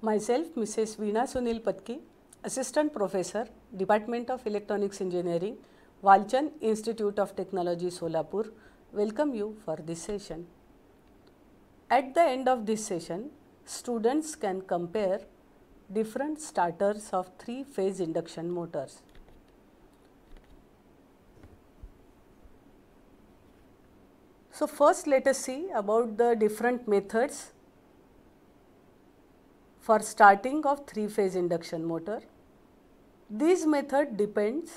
Myself, Mrs. Veena Sunil Patki, Assistant Professor, Department of Electronics Engineering, Walchan Institute of Technology, Solapur, welcome you for this session. At the end of this session, students can compare different starters of three-phase induction motors. So, first let us see about the different methods for starting of three phase induction motor. This method depends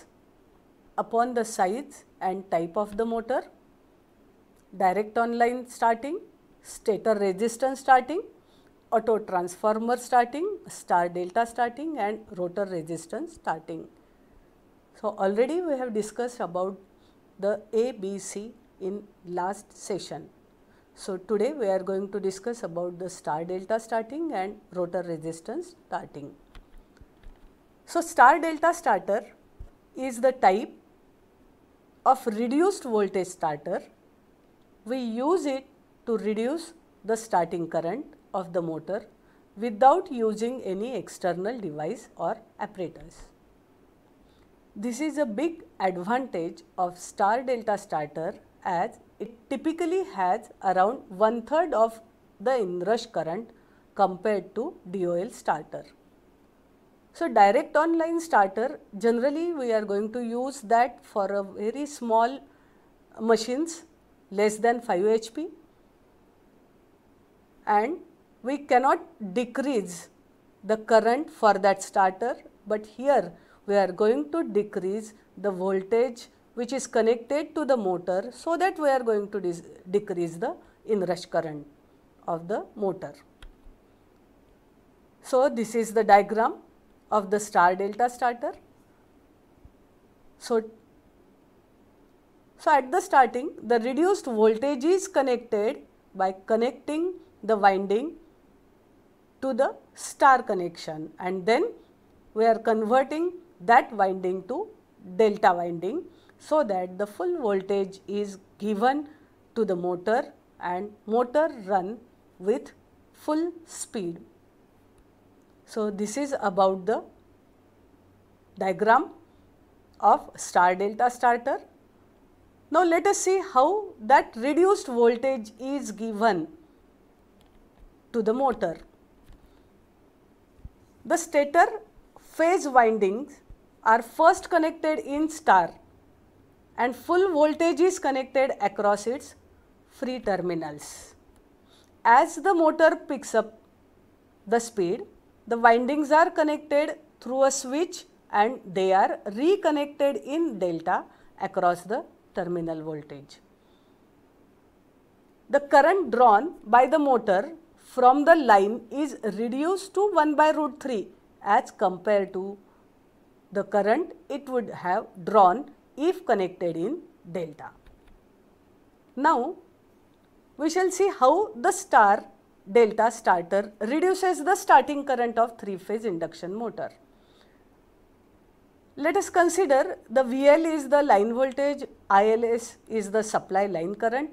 upon the size and type of the motor, direct online starting, stator resistance starting, auto transformer starting, star delta starting and rotor resistance starting. So, already we have discussed about the ABC in last session. So, today we are going to discuss about the star delta starting and rotor resistance starting. So, star delta starter is the type of reduced voltage starter. We use it to reduce the starting current of the motor without using any external device or apparatus. This is a big advantage of star delta starter as it typically has around one third of the inrush current compared to DOL starter. So, direct online starter generally we are going to use that for a very small machines less than 5 HP and we cannot decrease the current for that starter, but here we are going to decrease the voltage which is connected to the motor so that we are going to decrease the inrush current of the motor. So, this is the diagram of the star delta starter. So, so at the starting the reduced voltage is connected by connecting the winding to the star connection and then we are converting that winding to delta winding so that the full voltage is given to the motor and motor run with full speed. So, this is about the diagram of star delta starter. Now, let us see how that reduced voltage is given to the motor. The stator phase windings are first connected in star and full voltage is connected across its free terminals. As the motor picks up the speed, the windings are connected through a switch and they are reconnected in delta across the terminal voltage. The current drawn by the motor from the line is reduced to 1 by root 3 as compared to the current it would have drawn if connected in delta. Now, we shall see how the star delta starter reduces the starting current of three phase induction motor. Let us consider the VL is the line voltage, ILS is the supply line current,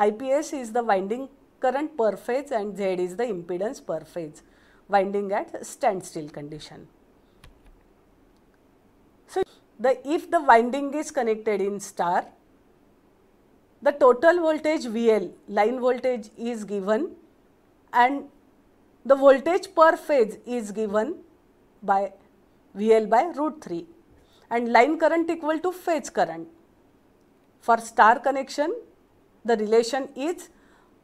IPS is the winding current per phase and Z is the impedance per phase winding at standstill condition the if the winding is connected in star, the total voltage VL, line voltage is given and the voltage per phase is given by VL by root 3 and line current equal to phase current. For star connection, the relation is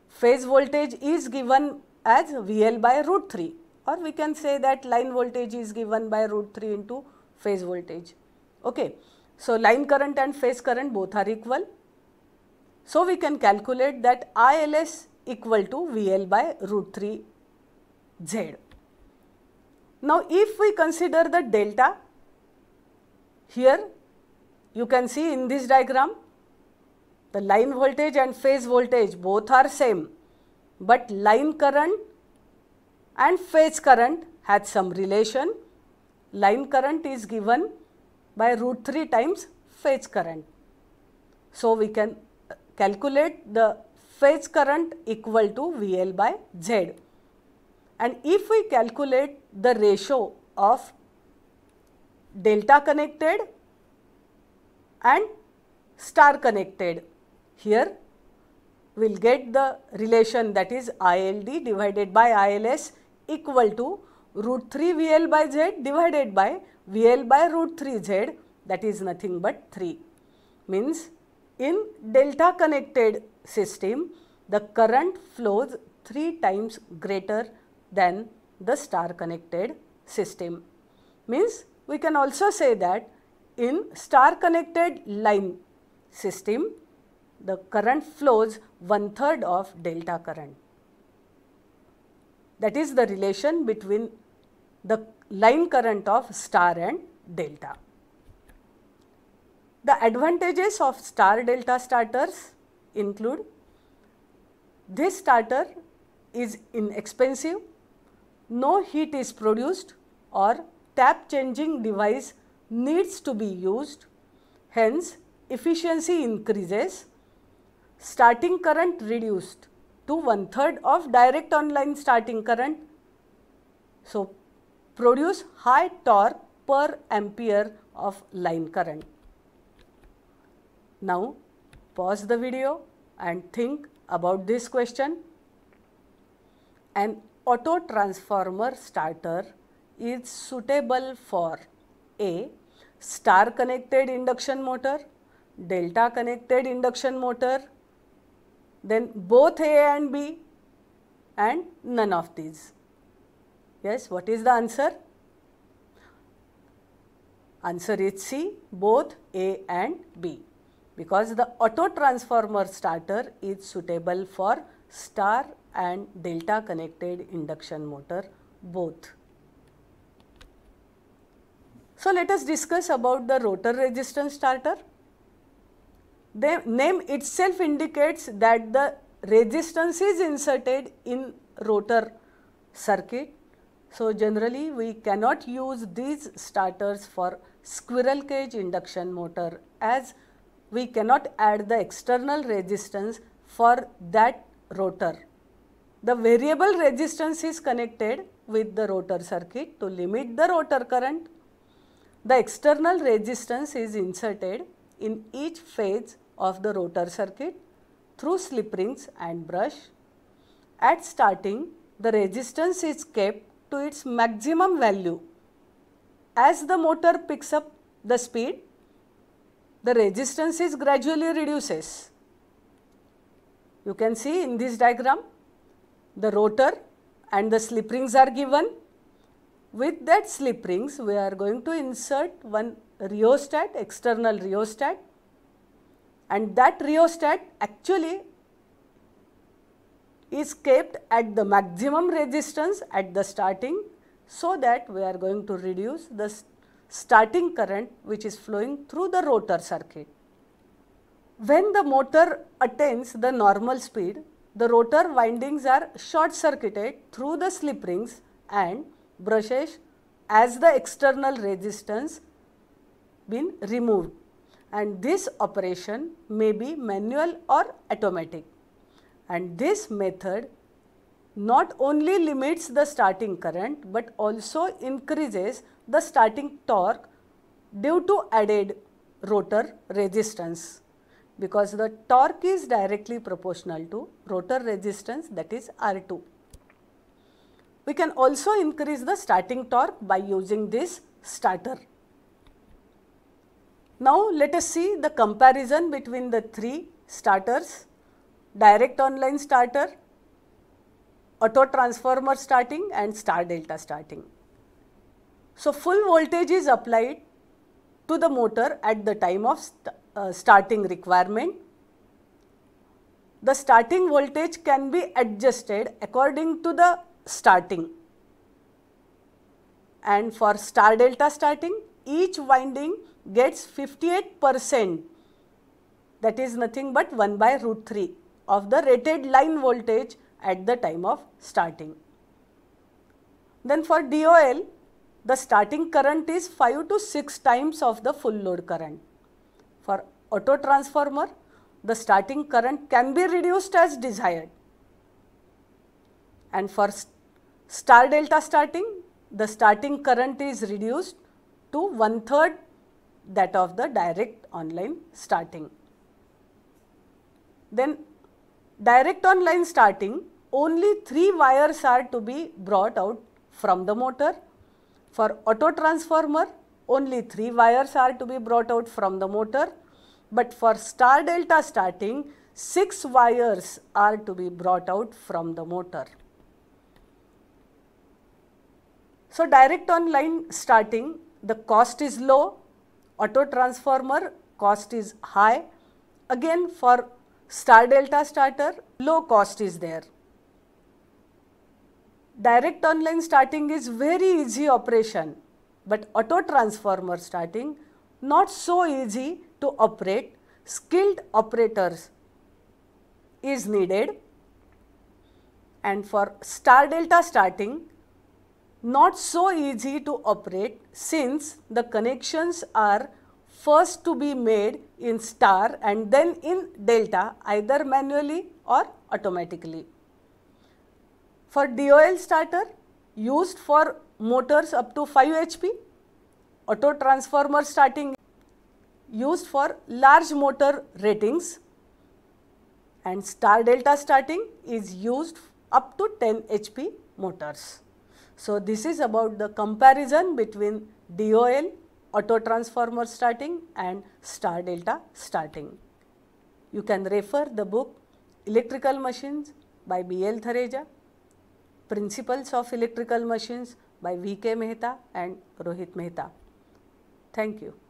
phase voltage is given as VL by root 3 or we can say that line voltage is given by root 3 into phase voltage. Okay. So, line current and phase current both are equal. So, we can calculate that ILS equal to VL by root 3 Z. Now, if we consider the delta here you can see in this diagram the line voltage and phase voltage both are same, but line current and phase current had some relation. Line current is given by root 3 times phase current. So, we can calculate the phase current equal to VL by Z. And if we calculate the ratio of delta connected and star connected, here we will get the relation that is ILD divided by ILS equal to root 3 VL by Z divided by VL by root 3 Z that is nothing but 3 means in delta connected system the current flows 3 times greater than the star connected system means we can also say that in star connected line system the current flows one third of delta current that is the relation between the line current of star and delta. The advantages of star delta starters include this starter is inexpensive, no heat is produced or tap changing device needs to be used, hence efficiency increases, starting current reduced to one third of direct online starting current. So, produce high torque per ampere of line current. Now, pause the video and think about this question. An auto transformer starter is suitable for A. Star connected induction motor, delta connected induction motor, then both A and B and none of these. Yes, what is the answer? Answer is C, both A and B because the auto transformer starter is suitable for star and delta connected induction motor both. So, let us discuss about the rotor resistance starter. The name itself indicates that the resistance is inserted in rotor circuit so, generally we cannot use these starters for squirrel cage induction motor as we cannot add the external resistance for that rotor. The variable resistance is connected with the rotor circuit to limit the rotor current. The external resistance is inserted in each phase of the rotor circuit through slip rings and brush. At starting, the resistance is kept to its maximum value. As the motor picks up the speed, the resistance is gradually reduces. You can see in this diagram, the rotor and the slip rings are given. With that slip rings, we are going to insert one rheostat, external rheostat and that rheostat actually is kept at the maximum resistance at the starting so that we are going to reduce the starting current which is flowing through the rotor circuit. When the motor attains the normal speed, the rotor windings are short circuited through the slip rings and brushes as the external resistance been removed and this operation may be manual or automatic and this method not only limits the starting current but also increases the starting torque due to added rotor resistance because the torque is directly proportional to rotor resistance that is R2. We can also increase the starting torque by using this starter. Now, let us see the comparison between the three starters direct online starter, auto transformer starting and star delta starting. So, full voltage is applied to the motor at the time of st uh, starting requirement. The starting voltage can be adjusted according to the starting and for star delta starting each winding gets 58 percent that is nothing but 1 by root 3 of the rated line voltage at the time of starting. Then for DOL, the starting current is 5 to 6 times of the full load current. For auto transformer, the starting current can be reduced as desired. And for star delta starting, the starting current is reduced to one third that of the direct online starting. Then direct online starting only three wires are to be brought out from the motor. For auto transformer only three wires are to be brought out from the motor but for star delta starting six wires are to be brought out from the motor. So direct online starting the cost is low, auto transformer cost is high. Again for Star delta starter, low cost is there. Direct online starting is very easy operation, but auto transformer starting not so easy to operate. Skilled operators is needed and for star delta starting not so easy to operate since the connections are first to be made in star and then in delta either manually or automatically. For DOL starter used for motors up to 5 HP, auto transformer starting used for large motor ratings and star delta starting is used up to 10 HP motors. So, this is about the comparison between DOL auto transformer starting and star delta starting. You can refer the book Electrical Machines by B.L. Thareja, Principles of Electrical Machines by V.K. Mehta and Rohit Mehta. Thank you.